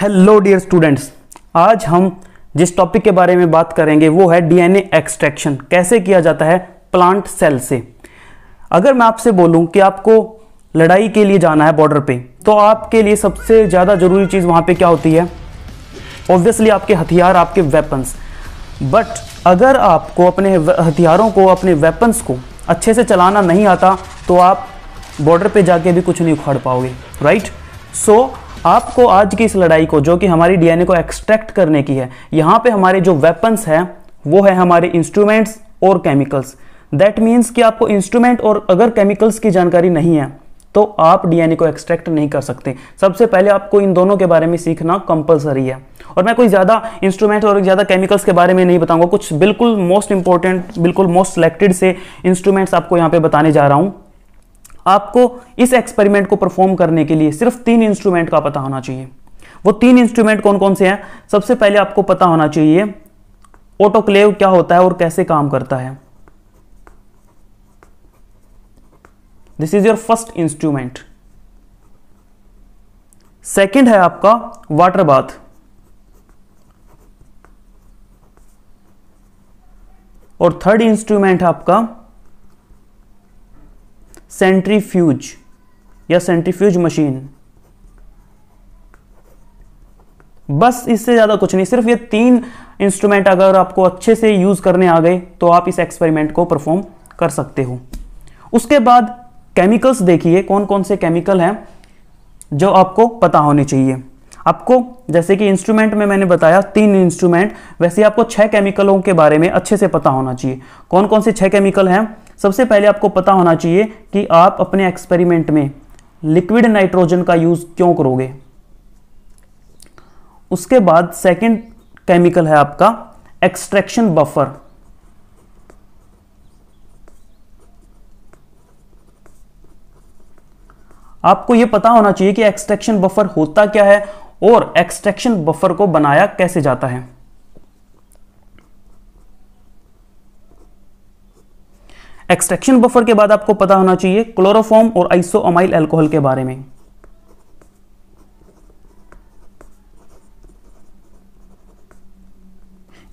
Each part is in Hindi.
हेलो डियर स्टूडेंट्स आज हम जिस टॉपिक के बारे में बात करेंगे वो है डीएनए एक्सट्रैक्शन कैसे किया जाता है प्लांट सेल से अगर मैं आपसे बोलूं कि आपको लड़ाई के लिए जाना है बॉर्डर पे तो आपके लिए सबसे ज़्यादा ज़रूरी चीज़ वहाँ पे क्या होती है ऑब्वियसली आपके हथियार आपके वेपन्स बट अगर आपको अपने हथियारों को अपने वेपन्स को अच्छे से चलाना नहीं आता तो आप बॉर्डर पे जाके भी कुछ नहीं उखाड़ पाओगे राइट सो so, आपको आज की इस लड़ाई को जो कि हमारी डीएनए को एक्सट्रैक्ट करने की है यहां पे हमारे जो वेपन्स हैं वो है हमारे इंस्ट्रूमेंट्स और केमिकल्स दैट मीन्स कि आपको इंस्ट्रूमेंट और अगर केमिकल्स की जानकारी नहीं है तो आप डीएनए को एक्सट्रैक्ट नहीं कर सकते सबसे पहले आपको इन दोनों के बारे में सीखना कंपलसरी है और मैं कोई ज़्यादा इंस्ट्रूमेंट और ज़्यादा केमिकल्स के बारे में नहीं बताऊंगा कुछ बिल्कुल मोस्ट इंपॉर्टेंट बिल्कुल मोस्ट सिलेक्टेड से इंस्ट्रूमेंट्स आपको यहां पे बताने जा रहा हूं आपको इस एक्सपेरिमेंट को परफॉर्म करने के लिए सिर्फ तीन इंस्ट्रूमेंट का पता होना चाहिए वो तीन इंस्ट्रूमेंट कौन कौन से हैं सबसे पहले आपको पता होना चाहिए ऑटोक्लेव क्या होता है और कैसे काम करता है this is your first instrument second है आपका वाटर बाथ और थर्ड इंस्ट्रूमेंट है आपका सेंट्रीफ्यूज या सेंट्रीफ्यूज मशीन बस इससे ज़्यादा कुछ नहीं सिर्फ ये तीन इंस्ट्रूमेंट अगर आपको अच्छे से यूज़ करने आ गए तो आप इस एक्सपेरिमेंट को परफॉर्म कर सकते हो उसके बाद केमिकल्स देखिए कौन कौन से केमिकल हैं जो आपको पता होने चाहिए आपको जैसे कि इंस्ट्रूमेंट में मैंने बताया तीन इंस्ट्रूमेंट वैसे आपको छह केमिकलों के बारे में अच्छे से पता होना चाहिए कौन कौन से छह केमिकल हैं सबसे पहले आपको पता होना चाहिए कि आप अपने एक्सपेरिमेंट में लिक्विड नाइट्रोजन का यूज क्यों करोगे उसके बाद सेकंड केमिकल है आपका एक्सट्रैक्शन बफर आपको यह पता होना चाहिए कि एक्सट्रैक्शन बफर होता क्या है और एक्सट्रैक्शन बफर को बनाया कैसे जाता है एक्सट्रैक्शन बफर के बाद आपको पता होना चाहिए क्लोरोफॉर्म और आइसोअमाइल एल्कोहल के बारे में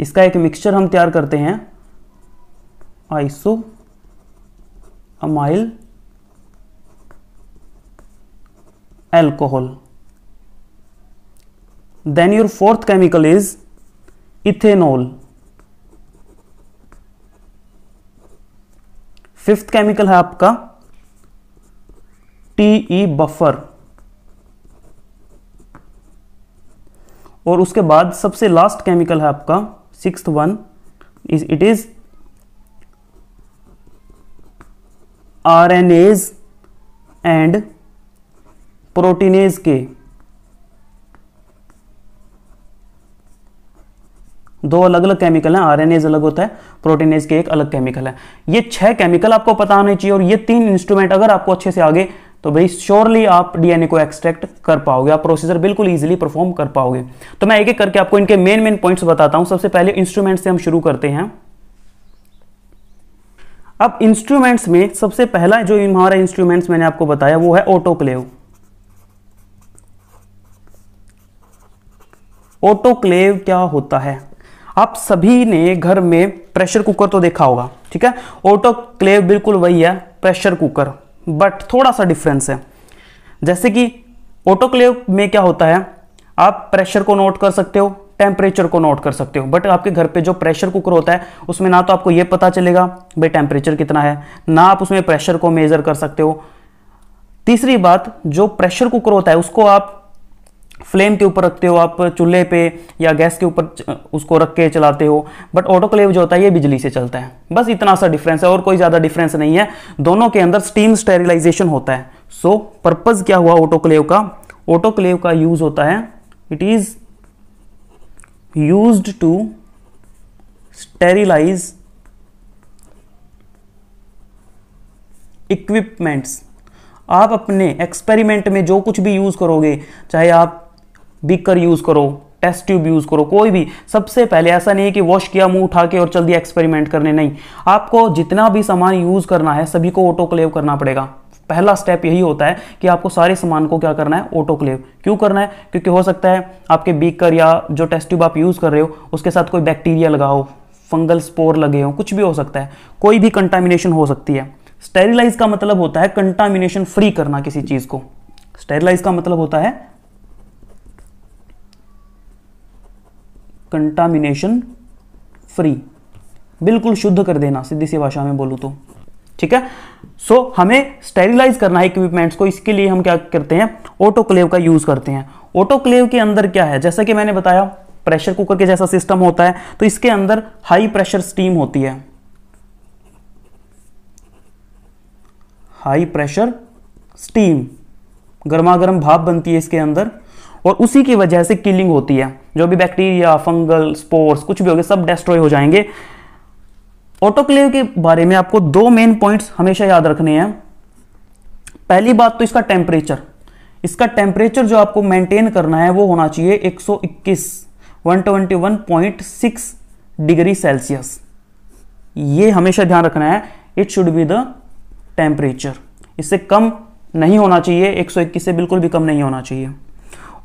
इसका एक मिक्सचर हम तैयार करते हैं iso amyl alcohol then your fourth chemical is ethanol fifth chemical है आपका टीई बफर e और उसके बाद सबसे लास्ट केमिकल है आपका sixth one is it is RNase and proteinase K दो अलग अलग केमिकल हैं आरएनएज अलग होता है प्रोटीनेज के एक अलग केमिकल है ये छह केमिकल आपको पता होने चाहिए और ये तीन इंस्ट्रूमेंट अगर आपको अच्छे से आगे तो भाई श्योरली आप डीएनए को एक्सट्रैक्ट कर पाओगे आप प्रोसीजर बिल्कुल ईजिली परफॉर्म कर पाओगे तो मैं एक एक करके आपको इनके मेन मेन पॉइंट्स बताता हूं सबसे पहले इंस्ट्रूमेंट से हम शुरू करते हैं अब इंस्ट्रूमेंट्स में सबसे पहला जो हमारा इंस्ट्रूमेंट्स मैंने आपको बताया वो है ऑटोक्लेव ऑटोक्लेव क्या होता है आप सभी ने घर में प्रेशर कुकर तो देखा होगा ठीक है ऑटो क्लेव बिल्कुल वही है प्रेशर कुकर बट थोड़ा सा डिफरेंस है जैसे कि ऑटोक्लेव में क्या होता है आप प्रेशर को नोट कर सकते हो टेम्परेचर को नोट कर सकते हो बट आपके घर पे जो प्रेशर कुकर होता है उसमें ना तो आपको ये पता चलेगा भाई टेम्परेचर कितना है ना आप उसमें प्रेशर को मेजर कर सकते हो तीसरी बात जो प्रेशर कुकर होता है उसको आप फ्लेम के ऊपर रखते हो आप चूल्हे पे या गैस के ऊपर उसको रख के चलाते हो बट ऑटोक्लेव जो होता है ये बिजली से चलता है बस इतना सा डिफरेंस है और कोई ज़्यादा डिफरेंस नहीं है दोनों के अंदर स्टीम स्टेरिलाइजेशन होता है सो so, पर्पज़ क्या हुआ ऑटोक्लेव का ऑटोक्लेव का यूज़ होता है it is used to sterilise equipments आप अपने एक्सपेरिमेंट में जो कुछ भी यूज़ करोगे चाहे आप बीकर यूज करो टेस्ट ट्यूब यूज करो कोई भी सबसे पहले ऐसा नहीं है कि वॉश किया मुंह उठा के और चल दिया एक्सपेरिमेंट करने नहीं आपको जितना भी सामान यूज करना है सभी को ऑटोक्लेव करना पड़ेगा पहला स्टेप यही होता है कि आपको सारे सामान को क्या करना है ऑटोक्लेव क्यों करना है क्योंकि हो सकता है आपके बीकर या जो टेस्ट ट्यूब आप यूज़ कर रहे हो उसके साथ कोई बैक्टीरिया लगा हो फंगल स्पोर लगे हो कुछ भी हो सकता है कोई भी कंटामिनेशन हो सकती है स्टेरिलाइज का मतलब होता है कंटामिनेशन फ्री करना किसी चीज़ को स्टेरिलाइज का मतलब होता है कंटामिनेशन फ्री बिल्कुल शुद्ध कर देना सीधी सी भाषा में बोलू तो ठीक है सो so, हमें स्टेरिलाइज करना है इक्विपमेंट्स को इसके लिए हम क्या करते हैं ऑटोक्लेव का यूज़ करते हैं ऑटोक्लेव के अंदर क्या है जैसा कि मैंने बताया प्रेशर कुकर के जैसा सिस्टम होता है तो इसके अंदर हाई प्रेशर स्टीम होती है हाई प्रेशर स्टीम गर्मा गर्म भाप बनती है इसके अंदर और उसी की वजह से किलिंग होती है जो भी बैक्टीरिया फंगल स्पोर्स कुछ भी हो सब डिस्ट्रॉय हो जाएंगे ऑटोक्लेव के बारे में आपको दो मेन पॉइंट्स हमेशा याद रखने हैं पहली बात तो इसका टेम्परेचर इसका टेम्परेचर जो आपको मेंटेन करना है वो होना चाहिए 121 121.6 डिग्री सेल्सियस ये हमेशा ध्यान रखना है it should be the temperature इससे कम नहीं होना चाहिए 121 से बिल्कुल भी कम नहीं होना चाहिए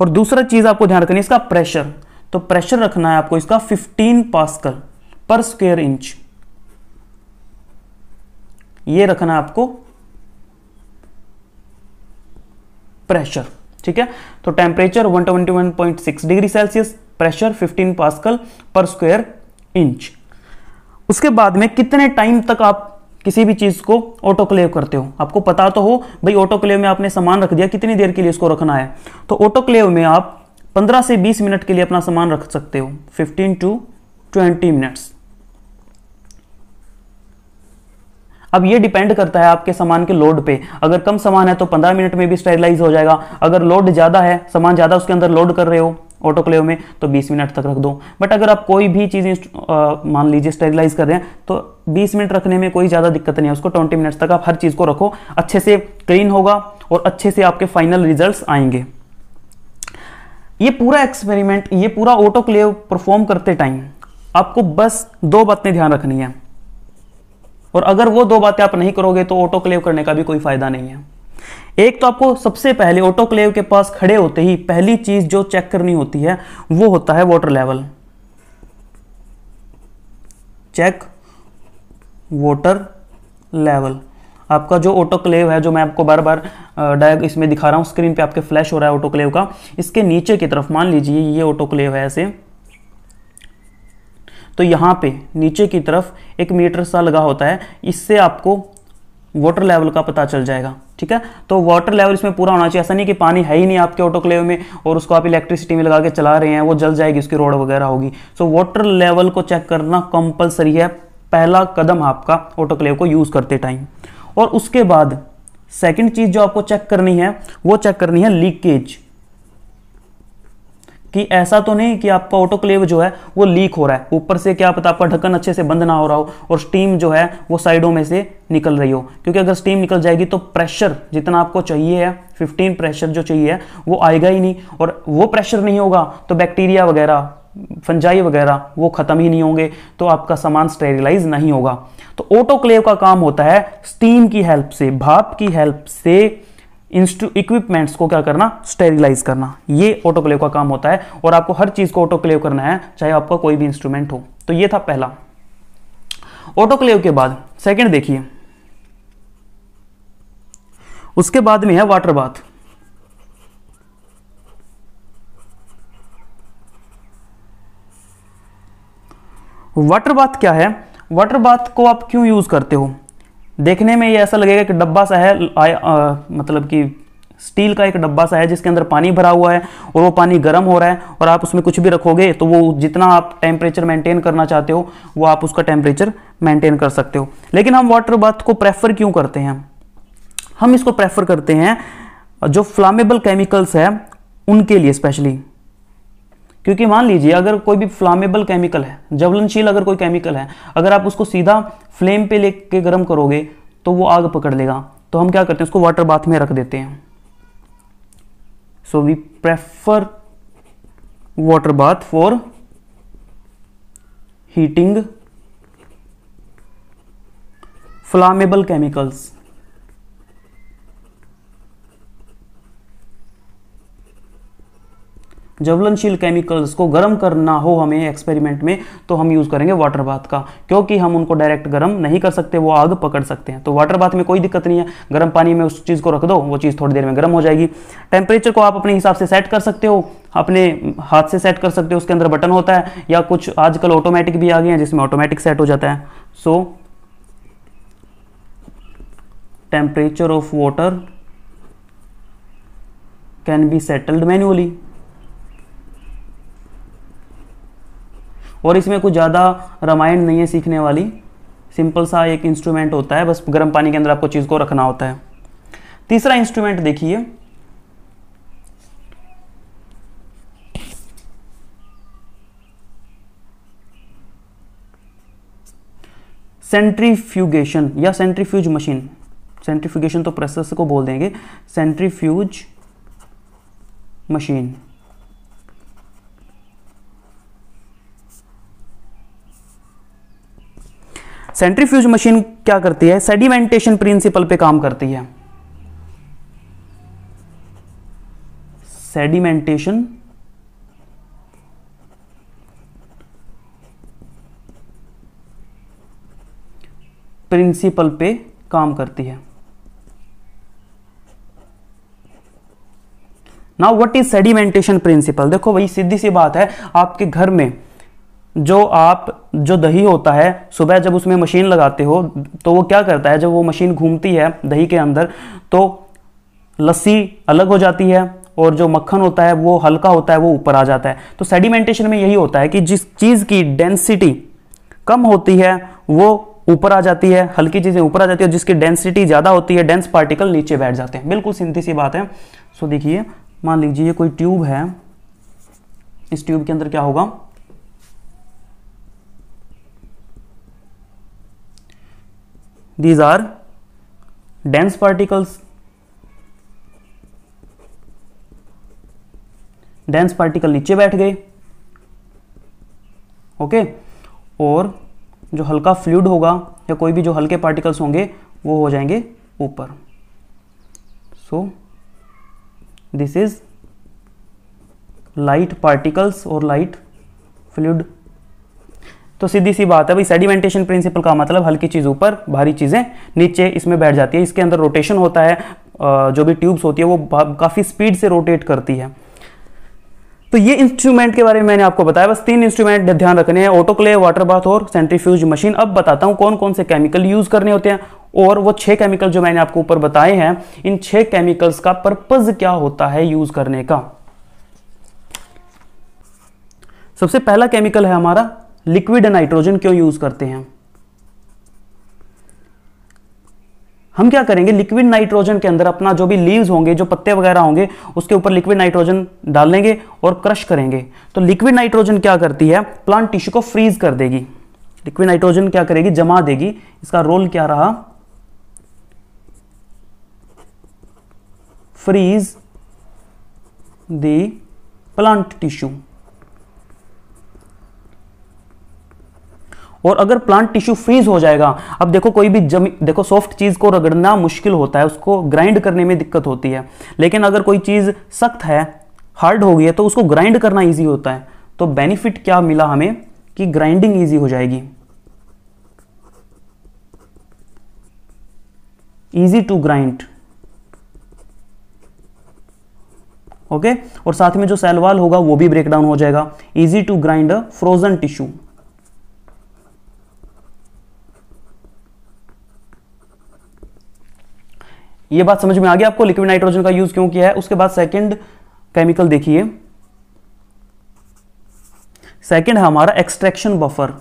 और दूसरा चीज़ आपको ध्यान रखनी है इसका प्रेशर तो प्रेशर रखना है आपको इसका 15 पास्कल पर स्क्वेयर इंच ये रखना है आपको प्रेशर ठीक है तो temperature 121.6 degree Celsius pressure 15 pascal पर स्क्वेयर इंच उसके बाद में कितने टाइम तक आप किसी भी चीज़ को ऑटोक्लेव करते हो आपको पता तो हो भाई ऑटोक्लेव में आपने सामान रख दिया कितनी देर के लिए उसको रखना है तो ऑटोक्लेव में आप 15 से 20 मिनट के लिए अपना सामान रख सकते हो 15 टू 20 मिनट्स अब ये डिपेंड करता है आपके सामान के लोड पे अगर कम सामान है तो 15 मिनट में भी स्टेरिलाइज हो जाएगा अगर लोड ज़्यादा है सामान ज़्यादा उसके अंदर लोड कर रहे हो ऑटोक्लेव में तो 20 मिनट तक रख दो बट अगर आप कोई भी चीज़ मान लीजिए स्टेरिलाइज कर रहे हैं तो 20 मिनट रखने में कोई ज़्यादा दिक्कत नहीं है उसको 20 मिनट तक आप हर चीज़ को रखो अच्छे से क्लीन होगा और अच्छे से आपके फाइनल रिजल्ट आएंगे ये पूरा एक्सपेरिमेंट ये पूरा ऑटोक्लेव परफॉर्म करते टाइम आपको बस दो बातें ध्यान रखनी है और अगर वो दो बातें आप नहीं करोगे तो ऑटोक्लेव करने का भी कोई फायदा नहीं है एक तो आपको सबसे पहले ऑटोक्लेव के पास खड़े होते ही पहली चीज जो चेक करनी होती है वो होता है water level check water level आपका जो ऑटोक्लेव है जो मैं आपको बार बार डायग इसमें दिखा रहा हूं स्क्रीन पे आपके फ्लैश हो रहा है ऑटोक्लेव का इसके नीचे की तरफ मान लीजिए ये ऑटोक्लेव है ऐसे तो यहां पे नीचे की तरफ एक मीटर सा लगा होता है इससे आपको वाटर लेवल का पता चल जाएगा ठीक है तो वाटर लेवल इसमें पूरा होना चाहिए ऐसा नहीं कि पानी है ही नहीं आपके ऑटोक्लेव में और उसको आप इलेक्ट्रिसिटी में लगा के चला रहे हैं वो जल जाएगी उसकी रोड वगैरह होगी सो वाटर लेवल को चेक करना कंपलसरी है पहला कदम आपका ऑटोक्लेव को यूज़ करते टाइम और उसके बाद सेकेंड चीज़ जो आपको चेक करनी है वो चेक करनी है लीकेज कि ऐसा तो नहीं कि आपका ऑटोक्लेव जो है वो लीक हो रहा है ऊपर से क्या पता आपका ढक्कन अच्छे से बंद ना हो रहा हो और स्टीम जो है वो साइडों में से निकल रही हो क्योंकि अगर स्टीम निकल जाएगी तो प्रेशर जितना आपको चाहिए है 15 प्रेशर जो चाहिए है वो आएगा ही नहीं और वो प्रेशर नहीं होगा तो बैक्टीरिया वगैरह फंजाई वगैरह वो ख़त्म ही नहीं होंगे तो आपका सामान स्टेरिलाइज नहीं होगा तो ऑटोक्लेव का काम होता है स्टीम की हेल्प से भाप की हेल्प से इक्विपमेंट्स को क्या करना स्टेरिलाइज करना ये ऑटोक्लेव का काम होता है और आपको हर चीज़ को ऑटोक्लेव करना है चाहे आपका कोई भी इंस्ट्रूमेंट हो तो ये था पहला ऑटोक्लेव के बाद सेकंड देखिए उसके बाद में है वाटर बाथ वाटर बाथ क्या है वाटर बाथ को आप क्यों यूज करते हो देखने में ये ऐसा लगेगा कि डब्बा सा है आ, मतलब कि स्टील का एक डब्बा सा है जिसके अंदर पानी भरा हुआ है और वो पानी गर्म हो रहा है और आप उसमें कुछ भी रखोगे तो वो जितना आप टेम्परेचर मेंटेन करना चाहते हो वो आप उसका टेम्परेचर मेंटेन कर सकते हो लेकिन हम वाटर बाथ को प्रेफर क्यों करते हैं हम इसको प्रेफर करते हैं जो फ्लामेबल केमिकल्स है उनके लिए स्पेशली क्योंकि मान लीजिए अगर कोई भी फ्लामेबल केमिकल है जवलनशील अगर कोई केमिकल है अगर आप उसको सीधा फ्लेम पे लेके गर्म करोगे तो वो आग पकड़ लेगा तो हम क्या करते हैं उसको वाटर बाथ में रख देते हैं so we prefer water bath for heating flammable chemicals ज्वलनशील केमिकल्स को गर्म करना हो हमें एक्सपेरिमेंट में तो हम यूज़ करेंगे वाटर बाथ का क्योंकि हम उनको डायरेक्ट गर्म नहीं कर सकते वो आग पकड़ सकते हैं तो वाटर बाथ में कोई दिक्कत नहीं है गर्म पानी में उस चीज़ को रख दो वो चीज़ थोड़ी देर में गर्म हो जाएगी टेम्परेचर को आप अपने हिसाब से सेट कर सकते हो अपने हाथ से सेट कर सकते हो उसके अंदर बटन होता है या कुछ आजकल ऑटोमेटिक भी आ गए हैं जिसमें ऑटोमेटिक सेट हो जाता है so temperature of water can be settled manually और इसमें कुछ ज़्यादा रामायण नहीं है सीखने वाली सिंपल सा एक इंस्ट्रूमेंट होता है बस गर्म पानी के अंदर आपको चीज़ को रखना होता है तीसरा इंस्ट्रूमेंट देखिए सेंट्रीफ्यूगेशन या सेंट्रीफ्यूज मशीन सेंट्रीफ्यूगेशन तो प्रोसेस को बोल देंगे सेंट्रीफ्यूज मशीन सेंट्रीफ्यूज मशीन क्या करती है सेडिमेंटेशन प्रिंसिपल पे काम करती है सेडिमेंटेशन प्रिंसिपल पे काम करती है now what is sedimentation principle देखो भाई सीधी सी बात है आपके घर में जो आप जो दही होता है सुबह जब उसमें मशीन लगाते हो तो वो क्या करता है जब वो मशीन घूमती है दही के अंदर तो लस्सी अलग हो जाती है और जो मक्खन होता है वो हल्का होता है वो ऊपर आ जाता है तो सेडिमेंटेशन में यही होता है कि जिस चीज़ की डेंसिटी कम होती है वो ऊपर आ जाती है हल्की चीज़ें ऊपर आ जाती है जिसकी डेंसिटी ज़्यादा होती है डेंस पार्टिकल नीचे बैठ जाते हैं बिल्कुल सिंधी सी बात है सो देखिए मान लीजिए ये कोई ट्यूब है इस ट्यूब के अंदर क्या होगा these are dense particles dense particle नीचे बैठ गए ओके और जो हल्का फ्लूड होगा या कोई भी जो हल्के पार्टिकल्स होंगे वो हो जाएंगे ऊपर so this is light particles और लाइट फ्लूड तो सीधी सी बात है भाई सेडिमेंटेशन प्रिंसिपल का मतलब हल्की चीज़ ऊपर भारी चीज़ें नीचे इसमें बैठ जाती है इसके अंदर रोटेशन होता है जो भी ट्यूब्स होती है वो काफ़ी स्पीड से रोटेट करती है तो ये इंस्ट्रूमेंट के बारे में मैंने आपको बताया बस तीन इंस्ट्रूमेंट ध्यान रखने हैं ऑटोक्ले वाटर बाथ और सेंट्रीफ्यूज मशीन अब बताता हूँ कौन कौन से केमिकल यूज़ करने होते हैं और वो छह केमिकल जो मैंने आपको ऊपर बताए हैं इन छह केमिकल्स का पर्पज़ क्या होता है यूज़ करने का सबसे पहला केमिकल है हमारा लिक्विड नाइट्रोजन क्यों यूज करते हैं हम क्या करेंगे लिक्विड नाइट्रोजन के अंदर अपना जो भी लीव्स होंगे जो पत्ते वगैरह होंगे उसके ऊपर लिक्विड नाइट्रोजन डालेंगे और क्रश करेंगे तो लिक्विड नाइट्रोजन क्या करती है प्लांट टिश्यू को फ्रीज कर देगी लिक्विड नाइट्रोजन क्या करेगी जमा देगी इसका रोल क्या रहा फ्रीज द प्लांट टिश्यू और अगर प्लांट टिश्यू फ्रीज हो जाएगा अब देखो कोई भी जमी देखो सॉफ्ट चीज़ को रगड़ना मुश्किल होता है उसको ग्राइंड करने में दिक्कत होती है लेकिन अगर कोई चीज़ सख्त है हार्ड हो गई है तो उसको ग्राइंड करना ईजी होता है तो बेनिफिट क्या मिला हमें कि ग्राइंडिंग ईजी हो जाएगी ईजी टू ग्राइंड ओके और साथ में जो सेल वाल होगा वो भी ब्रेकडाउन हो जाएगा easy to grind frozen tissue ये बात समझ में आ गया आपको लिक्विड नाइट्रोजन का यूज क्यों किया है उसके बाद सेकेंड केमिकल देखिए सेकंड है हमारा एक्सट्रैक्शन बफर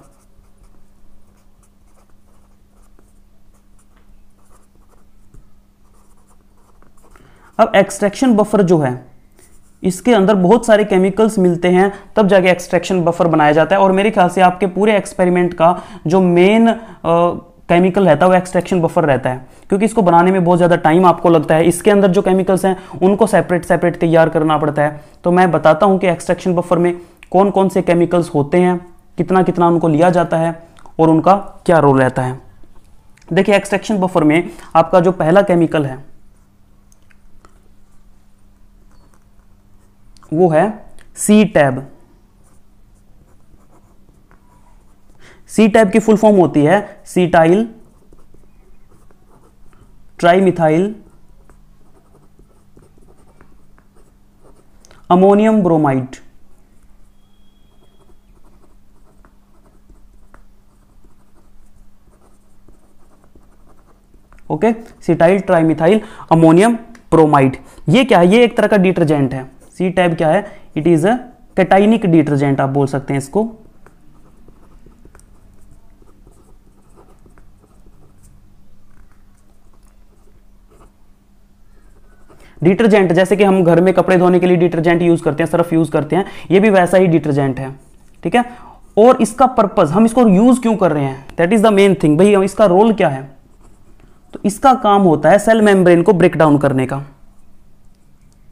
अब एक्सट्रैक्शन बफर जो है इसके अंदर बहुत सारे केमिकल्स मिलते हैं तब जाके एक्सट्रैक्शन बफर बनाया जाता है और मेरे ख्याल से आपके पूरे एक्सपेरिमेंट का जो मेन केमिकल रहता है वो एक्सट्रैक्शन बफर रहता है क्योंकि इसको बनाने में बहुत ज़्यादा टाइम आपको लगता है इसके अंदर जो केमिकल्स हैं उनको सेपरेट सेपरेट तैयार करना पड़ता है तो मैं बताता हूँ कि एक्सट्रैक्शन बफर में कौन कौन से केमिकल्स होते हैं कितना कितना उनको लिया जाता है और उनका क्या रोल रहता है देखिए एक्सट्रैक्शन बफर में आपका जो पहला केमिकल है वो है सी टैब सी टाइप की फुल फॉर्म होती है cetyl trimethyl ammonium bromide okay cetyl trimethyl ammonium bromide ये क्या है ये एक तरह का डिटर्जेंट है सी टाइप क्या है it is a cationic detergent आप बोल सकते हैं इसको डिटर्जेंट जैसे कि हम घर में कपड़े धोने के लिए डिटर्जेंट यूज़ करते हैं सर्फ यूज़ करते हैं ये भी वैसा ही डिटर्जेंट है ठीक है और इसका पर्पज़ हम इसको यूज़ क्यों कर रहे हैं that is the main thing भाई इसका रोल क्या है तो इसका काम होता है सेल मेम्ब्रेन को ब्रेक डाउन करने का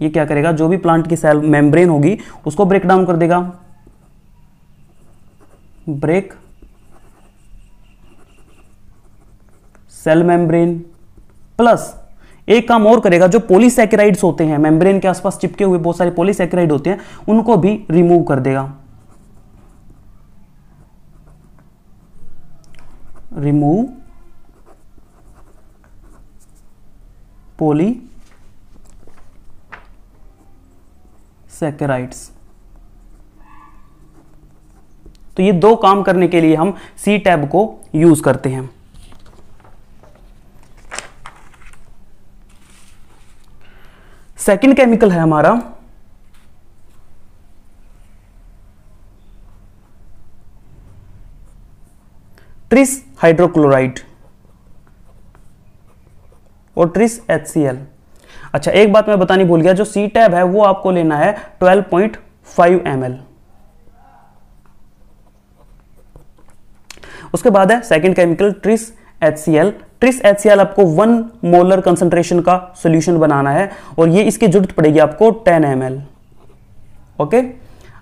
ये क्या करेगा जो भी प्लांट की सेल मेम्ब्रेन होगी उसको ब्रेक डाउन कर देगा ब्रेक सेल मेम्ब्रेन प्लस एक काम और करेगा जो पोलीसेक्राइड्स होते हैं मेम्ब्रेन के आसपास चिपके हुए बहुत सारे पोलिसक्राइड होते हैं उनको भी रिमूव कर देगा रिमूव पोली सेकेराइड्स तो ये दो काम करने के लिए हम सी टैब को यूज करते हैं सेकेंड केमिकल है हमारा ट्रिस हाइड्रोक्लोराइड और ट्रिस एच सी एल अच्छा एक बात मैं बतानी भूल गया जो सी टैब है वो आपको लेना है 12.5 पॉइंट उसके बाद है second chemical tris H C L tris H आपको वन मोलर कंसंट्रेशन का सोल्यूशन बनाना है और ये इसकी जरूरत पड़ेगी आपको टेन एम ओके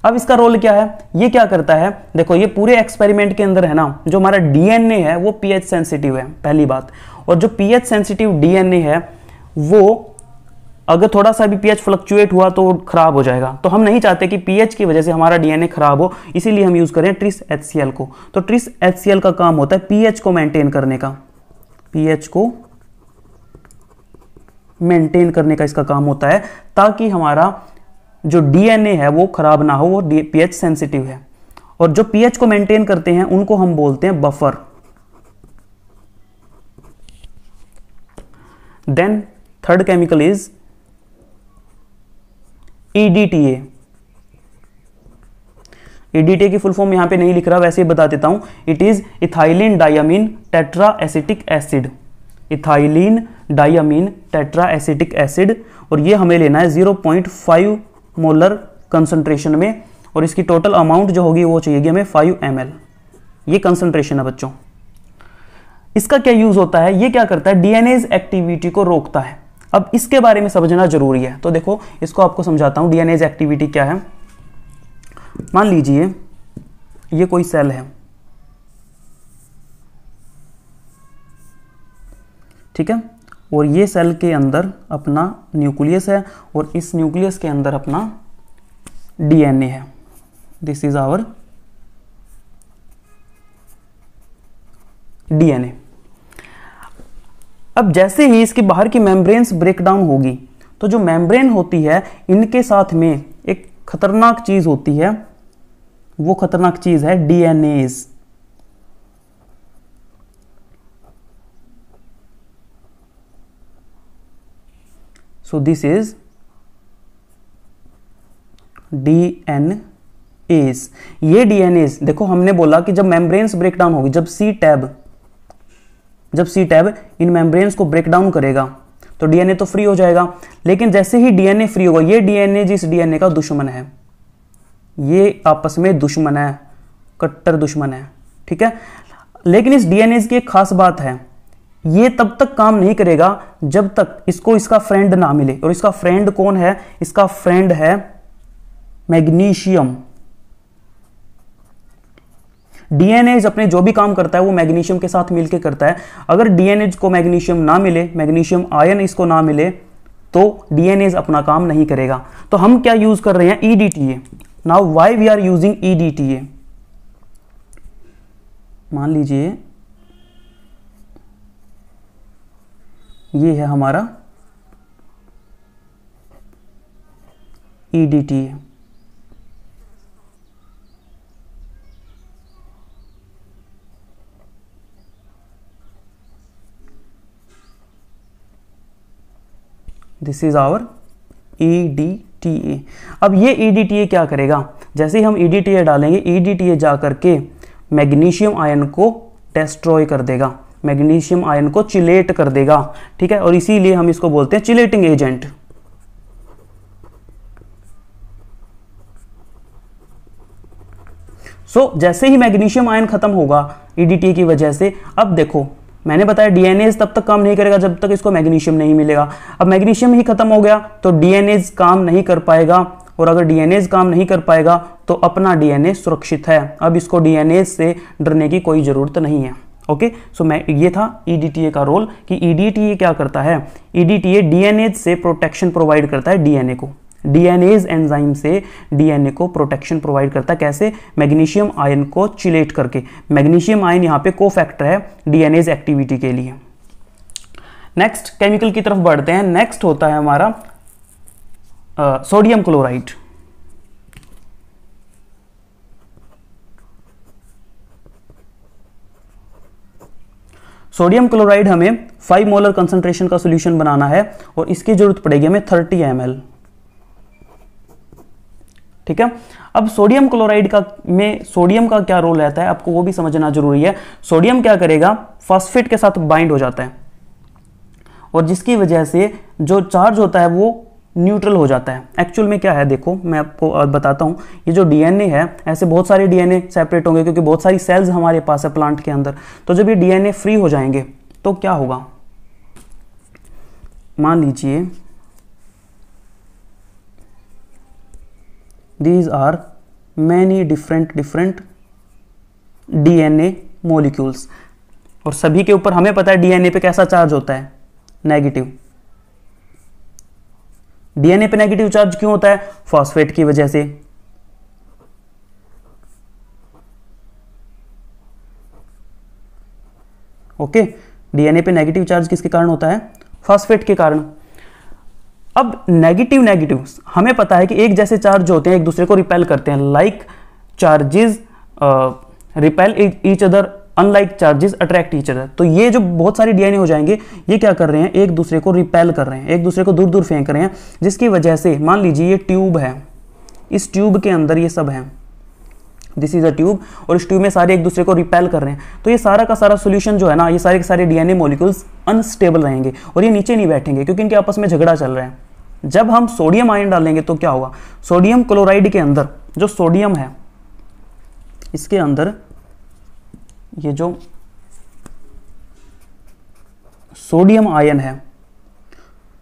अब इसका रोल क्या है ये क्या करता है देखो ये पूरे एक्सपेरिमेंट के अंदर है ना जो हमारा डीएनए है वो पीएच सेंसिटिव है पहली बात और जो पीएच सेंसिटिव डीएनए है वो अगर थोड़ा सा भी पीएच फ्लक्चुएट हुआ तो खराब हो जाएगा तो हम नहीं चाहते कि पीएच की वजह से हमारा डीएनए खराब हो इसीलिए हम यूज़ करें ट्रिस एच को तो ट्रिस एच का काम होता है पीएच को मेंटेन करने का पीएच को मेंटेन करने का इसका काम होता है ताकि हमारा जो डीएनए है वो खराब ना हो वो पीएच सेंसिटिव है और जो पीएच को मेंटेन करते हैं उनको हम बोलते हैं buffer then third chemical is EDTA EDTA की फुल फॉर्म यहाँ पे नहीं लिख रहा वैसे ही बता देता हूँ it is ethylene diamine tetra acetic acid ethylene diamine tetra acetic acid और ये हमें लेना है 0.5 मोलर कंसनट्रेशन में और इसकी टोटल अमाउंट जो होगी वो चाहिएगी हमें 5 एम ये कंसनट्रेशन है बच्चों इसका क्या यूज़ होता है ये क्या करता है डीएनए एक्टिविटी को रोकता है अब इसके बारे में समझना जरूरी है तो देखो इसको आपको समझाता हूँ डीएनए एक्टिविटी क्या है मान लीजिए ये कोई सेल है ठीक है और ये सेल के अंदर अपना न्यूक्लियस है और इस न्यूक्लियस के अंदर अपना डीएनए है दिस इज आवर डीएनए अब जैसे ही इसके बाहर की मेम्ब्रेन्स ब्रेकडाउन होगी तो जो मेम्ब्रेन होती है इनके साथ में खतरनाक चीज़ होती है वो खतरनाक चीज़ है DNA so this is DNase ये डीएनएस देखो हमने बोला कि जब मेम्ब्रेन्स ब्रेकडाउन होगी जब सी टैब जब सी टैब इन मेम्ब्रेन्स को ब्रेकडाउन करेगा तो डीएनए तो फ्री हो जाएगा लेकिन जैसे ही डीएनए फ्री होगा ये डीएनए जिस डीएनए का दुश्मन है ये आपस में दुश्मन है कट्टर दुश्मन है ठीक है लेकिन इस डीएनए की एक खास बात है ये तब तक काम नहीं करेगा जब तक इसको इसका फ्रेंड ना मिले और इसका फ्रेंड कौन है इसका फ्रेंड है मैग्नीशियम डीएनए अपने जो भी काम करता है वो मैग्नीशियम के साथ मिलकर करता है अगर डीएनए को मैग्नीशियम ना मिले मैग्नीशियम आयन इसको ना मिले तो डीएनए अपना काम नहीं करेगा तो हम क्या यूज कर रहे हैं EDTA now why we are using EDTA मान लीजिए ये है हमारा EDTA e this is our E D T A अब ये ई डी टी ए क्या करेगा जैसे ही हम ई डी टी ए डालेंगे ई डी टी ए जा करके मैग्नीशियम आयन को डेस्ट्रॉय कर देगा मैग्नीशियम आयन को चिलेट कर देगा ठीक है और इसीलिए हम इसको बोलते हैं चिलेटिंग एजेंट सो so, जैसे ही मैग्नीशियम आयन खत्म होगा ईडीटी e की वजह से अब देखो मैंने बताया डीएनए तब तक काम नहीं करेगा जब तक इसको मैग्नीशियम नहीं मिलेगा अब मैग्नीशियम ही खत्म हो गया तो डीएनए काम नहीं कर पाएगा और अगर डीएनए काम नहीं कर पाएगा तो अपना डीएनए सुरक्षित है अब इसको डीएनए से डरने की कोई ज़रूरत नहीं है ओके सो मैं ये था ईडीटीए e का रोल कि ईडीटीए e क्या करता है ईडीटीए e डीएनए से प्रोटेक्शन प्रोवाइड करता है डीएनए को डीएनएज एंजाइम से डीएनए को प्रोटेक्शन प्रोवाइड करता है कैसे मैग्नीशियम आयन को चिलेट करके मैग्नीशियम आयन यहाँ पे को फैक्टर है डीएनएज एक्टिविटी के लिए नेक्स्ट केमिकल की तरफ बढ़ते हैं नेक्स्ट होता है हमारा सोडियम क्लोराइड सोडियम क्लोराइड हमें 5 मोलर कंसंट्रेशन का सोल्यूशन बनाना है और इसकी जरूरत पड़ेगी हमें 30 एम ठीक है अब सोडियम क्लोराइड का में सोडियम का क्या रोल रहता है आपको वो भी समझना जरूरी है सोडियम क्या करेगा फॉस्फेट के साथ बाइंड हो जाता है और जिसकी वजह से जो चार्ज होता है वो न्यूट्रल हो जाता है एक्चुअल में क्या है देखो मैं आपको बताता हूँ ये जो डीएनए है ऐसे बहुत सारे डीएनए सेपरेट होंगे क्योंकि बहुत सारी सेल्स हमारे पास है प्लांट के अंदर तो जब ये डीएनए फ्री हो जाएंगे तो क्या होगा मान लीजिए these are many different different DNA molecules और सभी के ऊपर हमें पता है डीएनए पे कैसा चार्ज होता है नेगेटिव डीएनए पे नेगेटिव चार्ज क्यों होता है फॉस्फेट की वजह से ओके डीएनए पे नेगेटिव चार्ज किसके कारण होता है फॉस्फेट के कारण अब नेगेटिव नेगेटिव हमें पता है कि एक जैसे चार्ज होते हैं एक दूसरे को रिपेल करते हैं like charges repel each other unlike charges attract each other तो ये जो बहुत सारे डीएनए हो जाएंगे ये क्या कर रहे हैं एक दूसरे को रिपेल कर रहे हैं एक दूसरे को दूर दूर फेंक रहे हैं जिसकी वजह से मान लीजिए ये ट्यूब है इस ट्यूब के अंदर ये सब है दिस इज़ अ ट्यूब और इस ट्यूब में सारे एक दूसरे को रिपेल कर रहे हैं तो ये सारा का सारा सोल्यूशन जो है ना ये सारे के सारे डीएनए मॉलिक्यूल्स अनस्टेबल रहेंगे और ये नीचे नहीं बैठेंगे क्योंकि इनके आपस में झगड़ा चल रहा है जब हम सोडियम आयन डालेंगे तो क्या होगा सोडियम क्लोराइड के अंदर जो सोडियम है इसके अंदर ये जो सोडियम आयन है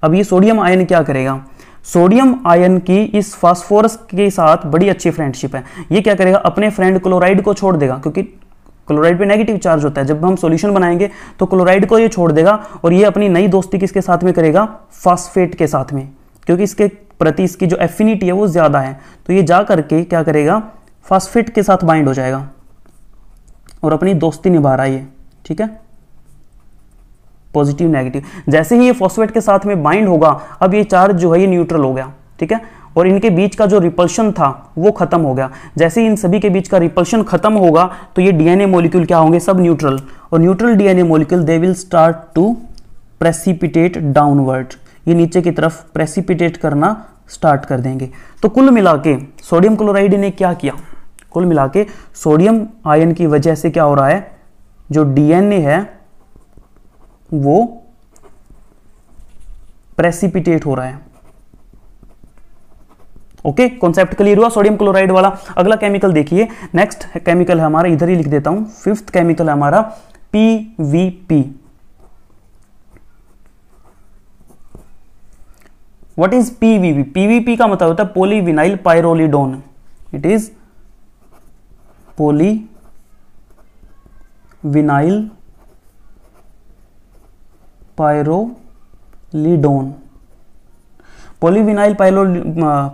अब ये सोडियम आयन क्या करेगा सोडियम आयन की इस फास्फोरस के साथ बड़ी अच्छी फ्रेंडशिप है ये क्या करेगा अपने फ्रेंड क्लोराइड को छोड़ देगा क्योंकि क्लोराइड पे नेगेटिव चार्ज होता है जब हम सॉल्यूशन बनाएंगे तो क्लोराइड को ये छोड़ देगा और ये अपनी नई दोस्ती किसके साथ में करेगा फास्फेट के साथ में क्योंकि इसके प्रति इसकी जो एफिनिटी है वो ज़्यादा है तो ये जा करके क्या करेगा फास्फेट के साथ बाइंड हो जाएगा और अपनी दोस्ती निभा रहा है ये ठीक है पॉजिटिव नेगेटिव जैसे ही ये फॉस्फेट के साथ में बाइंड होगा अब ये चार्ज जो है ये न्यूट्रल हो गया ठीक है और इनके बीच का जो रिपल्शन था वो खत्म हो गया जैसे ही इन सभी के बीच का रिपल्शन खत्म होगा तो ये डीएनए मॉलिक्यूल क्या होंगे सब न्यूट्रल और neutral DNA molecule they will start to precipitate downward ये नीचे की तरफ प्रेसिपिटेट करना स्टार्ट कर देंगे तो कुल मिला के सोडियम क्लोराइड ने क्या किया कुल मिला के सोडियम आयन की वजह से क्या हो रहा है जो डीएनए है वो प्रेसिपिटेट हो रहा है ओके कॉन्सेप्ट क्लियर हुआ सोडियम क्लोराइड वाला अगला केमिकल देखिए नेक्स्ट केमिकल है हमारा इधर ही लिख देता हूं फिफ्थ केमिकल है हमारा PVP what is PVP PVP का मतलब होता है poly vinyl pyrrolidone it is poly vinyl pyrrolidone polyvinyl pyro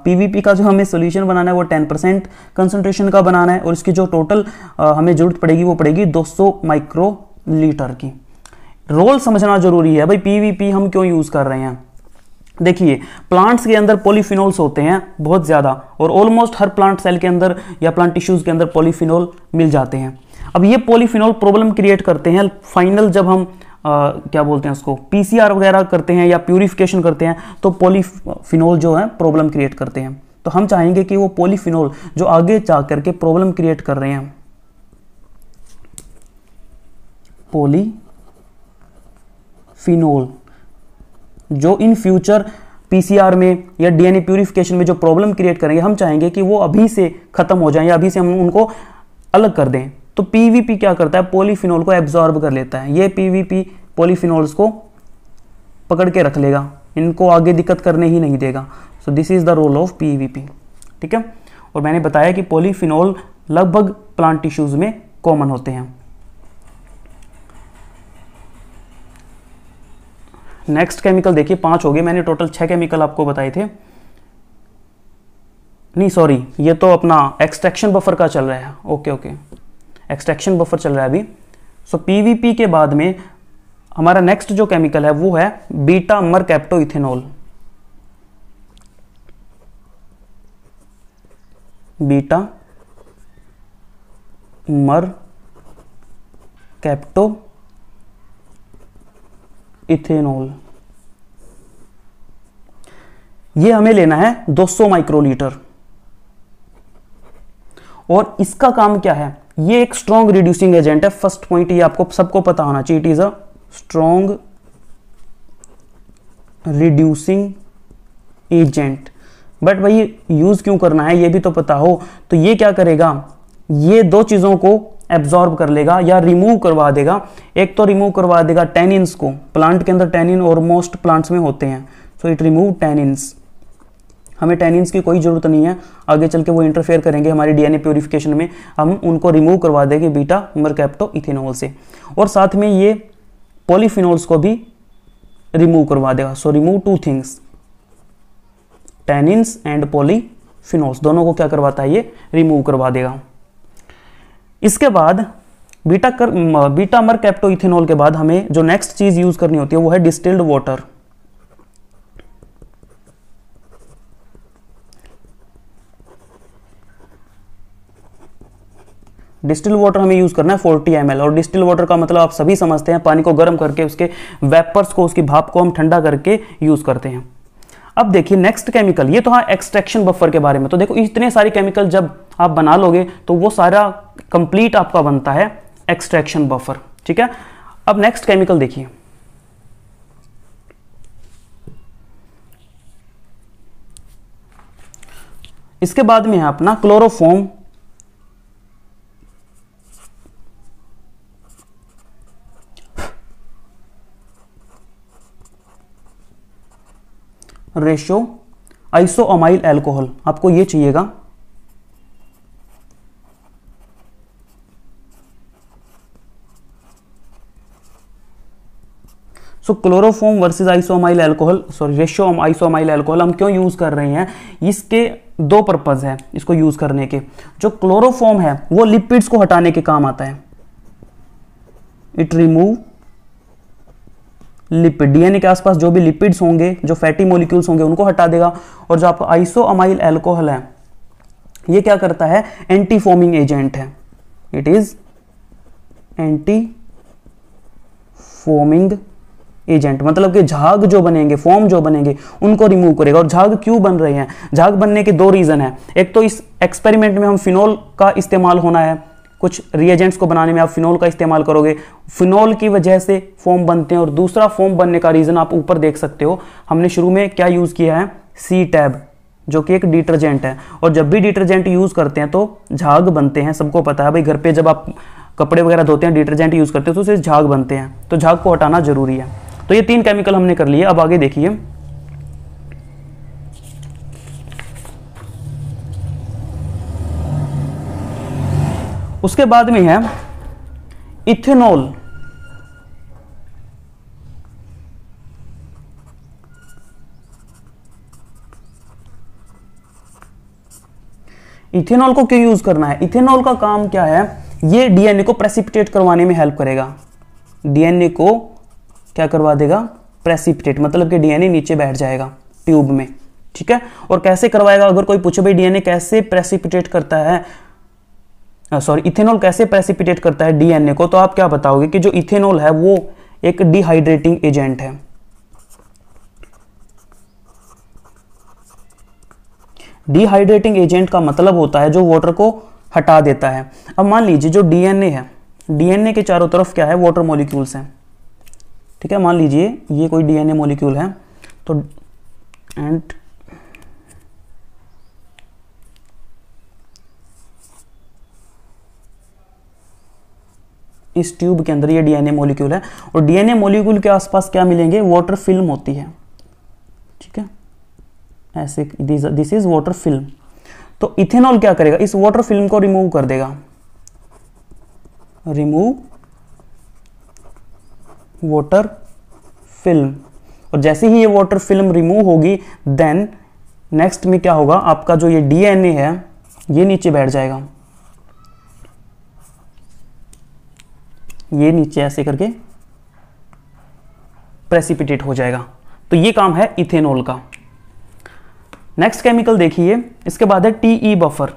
PVP का जो हमें सोल्यूशन बनाना है वो 10 परसेंट कंसनट्रेशन का बनाना है और इसकी जो टोटल uh, हमें जरूरत पड़ेगी वो पड़ेगी 200 माइक्रो लीटर की रोल समझना जरूरी है भाई पीवीपी हम क्यों यूज़ कर रहे हैं देखिए प्लांट्स के अंदर पॉलीफिनोल्स होते हैं बहुत ज़्यादा और ऑलमोस्ट हर प्लांट सेल के अंदर या प्लांट टिश्यूज़ के अंदर पॉलीफिनोल मिल जाते हैं अब ये पॉलीफिनोल प्रॉब्लम क्रिएट करते हैं फाइनल जब हम आ, क्या बोलते हैं उसको पीसीआर वगैरह करते हैं या प्यूरिफिकेशन करते हैं तो पॉलीफिनोल जो है प्रॉब्लम क्रिएट करते हैं तो हम चाहेंगे कि वो पॉलीफिनोल जो आगे जा करके प्रॉब्लम क्रिएट कर रहे हैं पॉलीफिनोल जो इन फ्यूचर पीसीआर में या डीएनए प्यूरिफिकेशन में जो प्रॉब्लम क्रिएट करेंगे हम चाहेंगे कि वो अभी से खत्म हो जाए या अभी से हम उनको अलग कर दें तो पीवीपी क्या करता है पॉलीफिनोल को एब्जॉर्ब कर लेता है ये पीवीपी पॉलीफिनोल्स को पकड़ के रख लेगा इनको आगे दिक्कत करने ही नहीं देगा so this is the role of PVP ठीक है और मैंने बताया कि पॉलीफिनोल लगभग प्लांट टिश्यूज़ में कॉमन होते हैं नेक्स्ट केमिकल देखिए पांच हो गए मैंने टोटल छह केमिकल आपको बताए थे नहीं सॉरी ये तो अपना एक्सट्रैक्शन बफर का चल रहा है ओके ओके एक्सट्रैक्शन बफर चल रहा है अभी सो so, पीवीपी के बाद में हमारा नेक्स्ट जो केमिकल है वो है बीटा मर कैप्टो इथेनॉल बीटा मर कैप्टो इथेनॉल ये हमें लेना है 200 माइक्रोलीटर और इसका काम क्या है ये एक स्ट्रॉन्ग रिड्यूसिंग एजेंट है फर्स्ट पॉइंट ये आपको सबको पता होना चाहिए it is a strong reducing agent but भाई यूज क्यों करना है ये भी तो पता हो तो ये क्या करेगा ये दो चीज़ों को एब्जॉर्ब कर लेगा या रिमूव करवा देगा एक तो रिमूव करवा देगा टेनिन्स को प्लांट के अंदर टेनिन और मोस्ट प्लांट्स में होते हैं सो इट रिमूव टेनिन्स हमें टेनिन्स की कोई ज़रूरत नहीं है आगे चल के वो इंटरफेयर करेंगे हमारे डीएनए प्योरिफिकेशन में हम उनको रिमूव करवा देंगे बीटा मरकैप्टो इथेनॉल से और साथ में ये पॉलीफिनोल्स को भी रिमूव करवा देगा so remove two things tannins and polyphenols दोनों को क्या करवाता है ये रिमूव करवा देगा इसके बाद बीटा कर बीटा मर के बाद हमें जो नेक्स्ट चीज यूज करनी होती है वो है डिस्टिल्ड वाटर डिस्टिल वाटर हमें यूज़ करना है 40 एम और डिस्टिल वाटर का मतलब आप सभी समझते हैं पानी को गर्म करके उसके वेपर्स को उसकी भाप को हम ठंडा करके यूज़ करते हैं अब देखिए नेक्स्ट केमिकल ये तो हाँ एक्सट्रैक्शन बफर के बारे में तो देखो इतने सारे केमिकल जब आप बना लोगे तो वो सारा कंप्लीट आपका बनता है एक्सट्रैक्शन बफर ठीक है अब नेक्स्ट केमिकल देखिए इसके बाद में है अपना क्लोरोफॉर्म रेशो आइसोमाइल एल्कोहल आपको ये चाहिएगा so chloroform versus isoamyl alcohol sorry ratio isoamyl alcohol हम क्यों यूज़ कर रहे हैं इसके दो पर्पज़ है इसको यूज़ करने के जो क्लोरोफॉम है वो लिपिड्स को हटाने के काम आता है इट रिमूव लिपिड डीएनए के आसपास जो भी लिपिड्स होंगे जो फैटी मोलिक्यूल्स होंगे उनको हटा देगा और जो आपका आइसो अमाइल एल्कोहल है ये क्या करता है एंटी फोमिंग एजेंट है it is anti foaming agent मतलब कि झाग जो बनेंगे फॉर्म जो बनेंगे उनको रिमूव करेगा और झाग क्यों बन रहे हैं झाग बनने के दो रीज़न है एक तो इस एक्सपेरिमेंट में हम फिनोल का इस्तेमाल होना है कुछ रिएजेंट्स को बनाने में आप फिनोल का इस्तेमाल करोगे फिनोल की वजह से फोम बनते हैं और दूसरा फोम बनने का रीज़न आप ऊपर देख सकते हो हमने शुरू में क्या यूज़ किया है सी टैब जो कि एक डिटर्जेंट है और जब भी डिटर्जेंट यूज़ करते हैं तो झाग बनते हैं सबको पता है भाई घर पर जब आप कपड़े वगैरह धोते हैं डिटर्जेंट यूज़ करते हैं तो उसे झाग बनते हैं तो झाग को हटाना जरूरी है तो ये तीन केमिकल हमने कर लिए अब आगे देखिए उसके बाद में है इथेनॉल इथेनॉल को क्यों यूज करना है इथेनॉल का काम क्या है ये डीएनए को प्रेसिपिटेट करवाने में हेल्प करेगा डीएनए को क्या करवा देगा प्रेसिपिटेट मतलब कि डीएनए नीचे बैठ जाएगा ट्यूब में ठीक है और कैसे करवाएगा अगर कोई पूछे भाई डीएनए कैसे प्रेसिपिटेट करता है सॉरी हाँ, इथेनॉल कैसे प्रेसिपिटेट करता है डीएनए को तो आप क्या बताओगे कि जो इथेनॉल है वो एक डिहाइड्रेटिंग एजेंट है डिहाइड्रेटिंग एजेंट का मतलब होता है जो वाटर को हटा देता है अब मान लीजिए जो डीएनए है डीएनए के चारों तरफ क्या है वाटर मॉलिक्यूल्स हैं ठीक है मान लीजिए ये कोई डीएनए मॉलिक्यूल है तो एंड इस ट्यूब के अंदर ये डीएनए मॉलिक्यूल है और डीएनए मॉलिक्यूल के आसपास क्या मिलेंगे वाटर फिल्म होती है ठीक है ऐसे दिस इज वाटर फिल्म तो इथेनॉल क्या करेगा इस वाटर फिल्म को रिमूव कर देगा रिमूव वाटर फिल्म और जैसे ही ये वाटर फिल्म रिमूव होगी देन नेक्स्ट में क्या होगा आपका जो ये डीएनए है ये नीचे बैठ जाएगा ये नीचे ऐसे करके प्रेसिपिटेट हो जाएगा तो ये काम है इथेनॉल का नेक्स्ट केमिकल देखिए इसके बाद है टीई बफर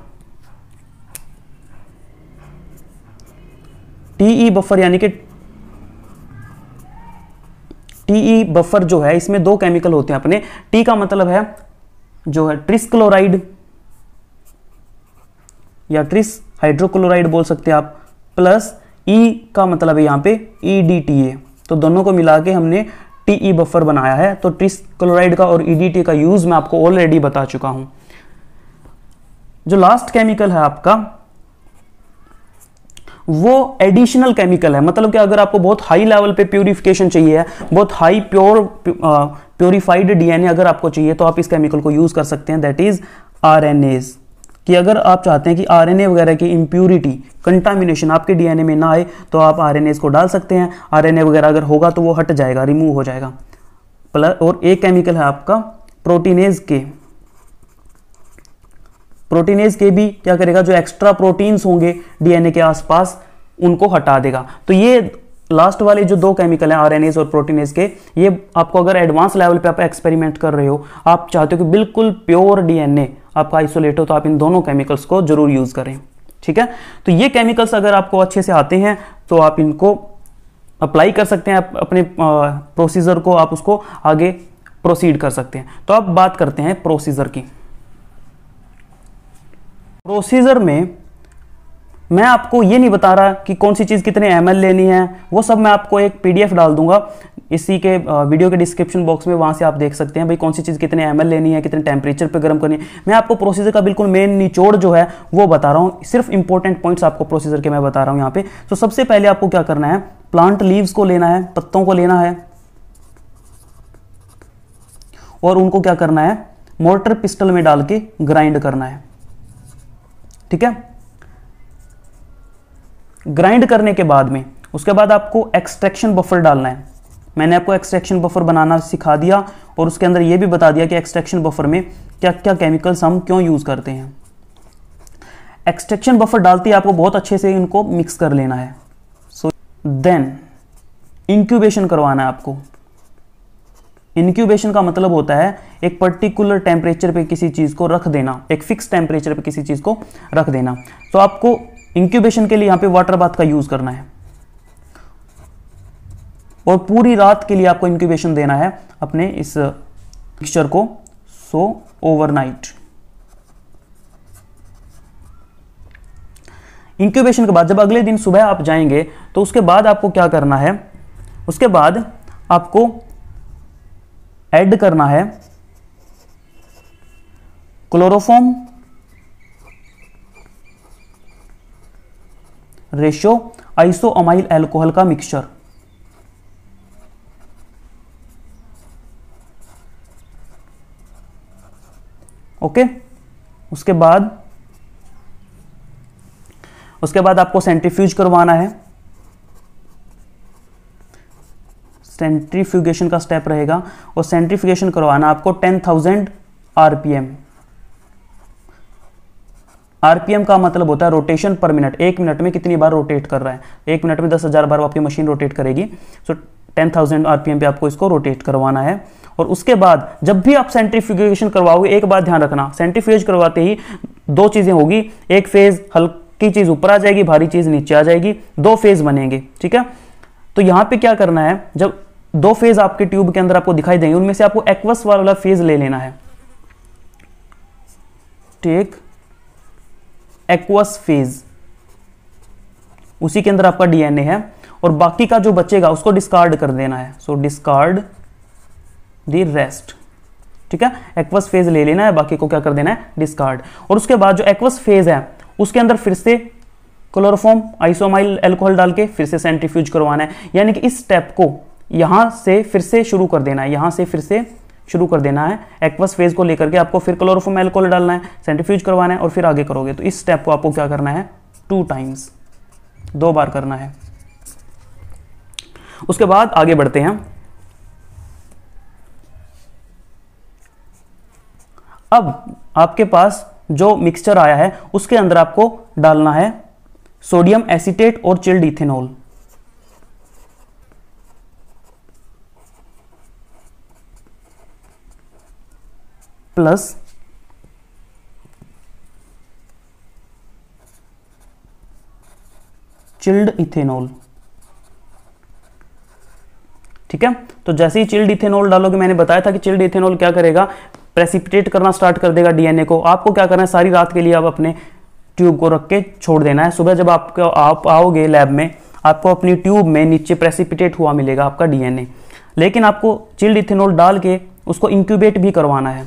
टीई बफर यानी कि टीई बफर e जो है इसमें दो केमिकल होते हैं अपने टी का मतलब है जो है ट्रिसक्लोराइड या ट्रिस हाइड्रोक्लोराइड बोल सकते हैं आप प्लस ई e का मतलब है यहाँ पे ई डी टी ए तो दोनों को मिला के हमने टी ई बफर बनाया है तो ट्रिस क्लोराइड का और ई डी टी का यूज़ मैं आपको ऑलरेडी बता चुका हूं जो लास्ट केमिकल है आपका वो एडिशनल केमिकल है मतलब कि अगर आपको बहुत हाई लेवल पे प्योरिफिकेशन चाहिए है बहुत हाई प्योर प्योरिफाइड डीएनए अगर आपको चाहिए तो आप इस केमिकल को यूज़ कर सकते हैं that is RNase कि अगर आप चाहते हैं कि आरएनए वगैरह की इम्प्योरिटी कंटामिनेशन आपके डीएनए में ना आए तो आप आरएनए इसको डाल सकते हैं आरएनए वगैरह अगर होगा तो वो हट जाएगा रिमूव हो जाएगा प्लस और एक केमिकल है आपका प्रोटीनेज के प्रोटीनेज के भी क्या करेगा जो एक्स्ट्रा प्रोटीन्स होंगे डीएनए के आसपास उनको हटा देगा तो ये लास्ट वाले जो दो केमिकल हैं आरएनएस और प्रोटीनेस के ये आपको अगर एडवांस लेवल पे आप एक्सपेरिमेंट कर रहे हो आप चाहते हो कि बिल्कुल प्योर डीएनए आपका आइसोलेट हो तो आप इन दोनों केमिकल्स को जरूर यूज़ करें ठीक है तो ये केमिकल्स अगर आपको अच्छे से आते हैं तो आप इनको अप्लाई कर सकते हैं आप अपने प्रोसीजर को आप उसको आगे प्रोसीड कर सकते हैं तो आप बात करते हैं प्रोसीजर की प्रोसीजर में मैं आपको ये नहीं बता रहा कि कौन सी चीज़ कितने एम लेनी है वो सब मैं आपको एक पी डाल दूंगा इसी के वीडियो के डिस्क्रिप्शन बॉक्स में वहाँ से आप देख सकते हैं भाई कौन सी चीज़ कितने एम लेनी है कितने टेम्परेचर पर गर्म करनी है मैं आपको प्रोसीजर का बिल्कुल मेन निचोड़ जो है वो बता रहा हूँ सिर्फ इंपॉर्टेंट पॉइंट्स आपको प्रोसीजर के मैं बता रहा हूँ यहाँ पे तो सबसे पहले आपको क्या करना है प्लांट लीव्स को लेना है पत्तों को लेना है और उनको क्या करना है मोटर पिस्टल में डाल के ग्राइंड करना है ठीक है ग्राइंड करने के बाद में उसके बाद आपको एक्सट्रैक्शन बफर डालना है मैंने आपको एक्सट्रैक्शन बफर बनाना सिखा दिया और उसके अंदर यह भी बता दिया कि एक्सट्रैक्शन बफर में क्या क्या केमिकल्स हम क्यों यूज़ करते हैं एक्सट्रैक्शन बफर डालते ही आपको बहुत अच्छे से इनको मिक्स कर लेना है सो देन इंक्यूबेशन करवाना है आपको इंक्यूबेशन का मतलब होता है एक पर्टिकुलर टेम्परेचर पे किसी चीज़ को रख देना एक फिक्स टेम्परेचर पे किसी चीज़ को रख देना तो आपको इंक्यूबेशन के लिए यहां पे वाटर बाथ का यूज करना है और पूरी रात के लिए आपको इंक्यूबेशन देना है अपने इस मिक्सचर को सो ओवरनाइट इंक्यूबेशन के बाद जब अगले दिन सुबह आप जाएंगे तो उसके बाद आपको क्या करना है उसके बाद आपको ऐड करना है chloroform ratio iso amyl alcohol का मिक्सचर ओके उसके बाद उसके बाद आपको सेंट्रीफ्यूज करवाना है सेंट्रीफ्यूगेशन का स्टेप रहेगा और सेंट्रीफ्यूगेशन करवाना आपको 10,000 आरपीएम आरपीएम का मतलब होता है रोटेशन पर मिनट एक मिनट में कितनी बार रोटेट कर रहा है एक मिनट में दस हज़ार बार आपकी मशीन रोटेट करेगी सो टेन थाउजेंड आर पे आपको इसको रोटेट करवाना है और उसके बाद जब भी आप सेंट्रीफ्यूगेशन करवाओगे एक बात ध्यान रखना सेंट्रीफ्यूज करवाते ही दो चीज़ें होगी एक फेज़ हल्की चीज़ ऊपर आ जाएगी भारी चीज़ नीचे आ जाएगी दो फेज़ बनेंगे ठीक है तो यहां पर क्या करना है जब दो फेज़ आपके ट्यूब के अंदर आपको दिखाई देंगे उनमें से आपको एक्वस वाला फेज़ ले लेना है ठीक एक्वस फेज उसी के अंदर आपका डीएनए है और बाकी का जो बचेगा उसको डिस्कार्ड कर देना है सो डिस्कार्ड द रेस्ट ठीक है एक्वस फेज ले लेना है बाकी को क्या कर देना है डिस्कार्ड और उसके बाद जो एक्वस फेज है उसके अंदर फिर से क्लोरोफॉर्म आइसोमाइल एल्कोहल डाल के फिर से सेंट्रीफ्यूज करवाना है यानी कि इस स्टेप को यहां से फिर से शुरू कर देना है यहां से फिर से शुरू कर देना है एक्वस फेज को लेकर के आपको फिर क्लोरोफॉम एल्कोहल डालना है सेंट्रीफ्यूज करवाना है और फिर आगे करोगे तो इस स्टेप को आपको क्या करना है टू टाइम्स दो बार करना है उसके बाद आगे बढ़ते हैं अब आपके पास जो मिक्सचर आया है उसके अंदर आपको डालना है सोडियम एसिटेट और chilled ethanol plus chilled ethanol ठीक है तो जैसे ही चिल्ड इथेनॉल डालोगे मैंने बताया था कि चिल्ड इथेनॉल क्या करेगा प्रेसिपिटेट करना स्टार्ट कर देगा डीएनए को आपको क्या करना है सारी रात के लिए आप अपने ट्यूब को रख के छोड़ देना है सुबह जब आप आप आओगे लैब में आपको अपनी ट्यूब में नीचे प्रेसिपिटेट हुआ मिलेगा आपका डीएनए लेकिन आपको चिल्ड इथेनॉल डाल के उसको इंक्यूबेट भी करवाना है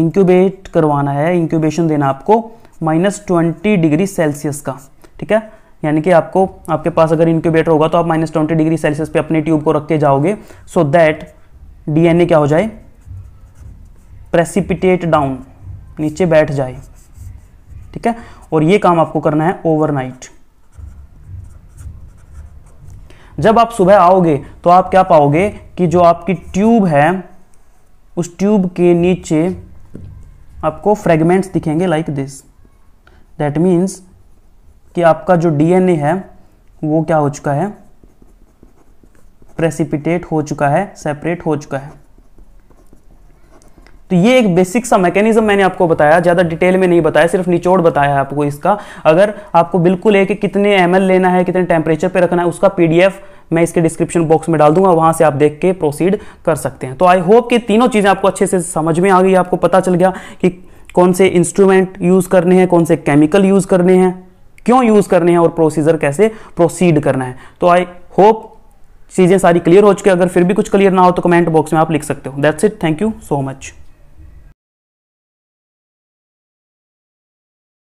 इंक्यूबेट करवाना है इंक्यूबेशन देना आपको माइनस ट्वेंटी डिग्री सेल्सियस का ठीक है यानी कि आपको आपके पास अगर इंक्यूबेटर होगा तो आप माइनस ट्वेंटी डिग्री सेल्सियस पे अपने ट्यूब को रख के जाओगे सो दैट डीएनए क्या हो जाए प्रेसिपिटेट डाउन नीचे बैठ जाए ठीक है और ये काम आपको करना है ओवरनाइट जब आप सुबह आओगे तो आप क्या पाओगे कि जो आपकी ट्यूब है उस ट्यूब के नीचे आपको फ्रेगमेंट्स दिखेंगे लाइक दिस दैट मीन्स कि आपका जो डीएनए है वो क्या हो चुका है प्रेसिपिटेट हो चुका है सेपरेट हो चुका है तो ये एक बेसिक सा मैकेनिज्म मैंने आपको बताया ज़्यादा डिटेल में नहीं बताया सिर्फ निचोड़ बताया आपको इसका अगर आपको बिल्कुल है कि कितने एम लेना है कितने टेम्परेचर पे रखना है उसका पीडीएफ मैं इसके डिस्क्रिप्शन बॉक्स में डाल दूंगा वहां से आप देख के प्रोसीड कर सकते हैं तो आई होप कि तीनों चीज़ें आपको अच्छे से समझ में आ गई आपको पता चल गया कि कौन से इंस्ट्रूमेंट यूज़ करने हैं कौन से केमिकल यूज़ करने हैं क्यों यूज़ करने हैं और प्रोसीजर कैसे प्रोसीड करना है तो आई होप चीज़ें सारी क्लियर हो चुकी अगर फिर भी कुछ क्लियर ना हो तो कमेंट बॉक्स में आप लिख सकते हो that's it thank you so much